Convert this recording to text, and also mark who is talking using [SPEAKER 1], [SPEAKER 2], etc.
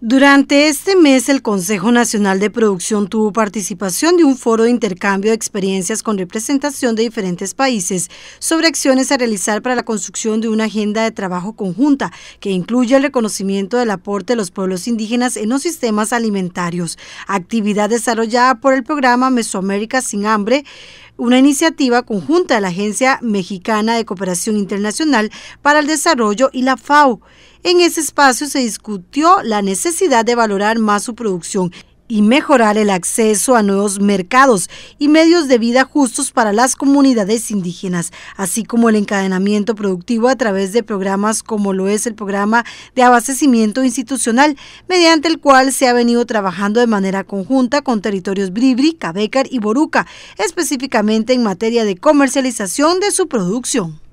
[SPEAKER 1] Durante este mes, el Consejo Nacional de Producción tuvo participación de un foro de intercambio de experiencias con representación de diferentes países sobre acciones a realizar para la construcción de una agenda de trabajo conjunta que incluya el reconocimiento del aporte de los pueblos indígenas en los sistemas alimentarios, actividad desarrollada por el programa Mesoamérica sin Hambre, una iniciativa conjunta de la Agencia Mexicana de Cooperación Internacional para el Desarrollo y la FAO. En ese espacio se discutió la necesidad de valorar más su producción y mejorar el acceso a nuevos mercados y medios de vida justos para las comunidades indígenas, así como el encadenamiento productivo a través de programas como lo es el programa de abastecimiento institucional, mediante el cual se ha venido trabajando de manera conjunta con territorios Bribri, Cabecar y Boruca, específicamente en materia de comercialización de su producción.